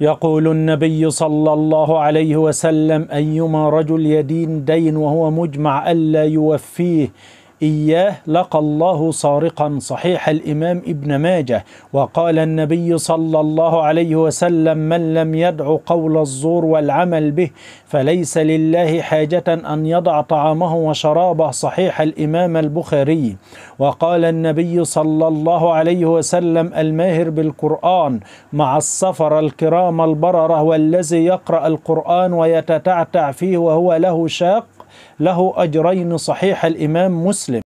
يقول النبي صلى الله عليه وسلم أيما رجل يدين دين وهو مجمع ألا يوفيه إياه لقى الله صارقا صحيح الإمام ابن ماجه وقال النبي صلى الله عليه وسلم من لم يدع قول الزور والعمل به فليس لله حاجة أن يضع طعامه وشرابه صحيح الإمام البخاري وقال النبي صلى الله عليه وسلم الماهر بالقرآن مع السفر الكرام البررة والذي يقرأ القرآن ويتتعتع فيه وهو له شاق له أجرين صحيح الإمام مسلم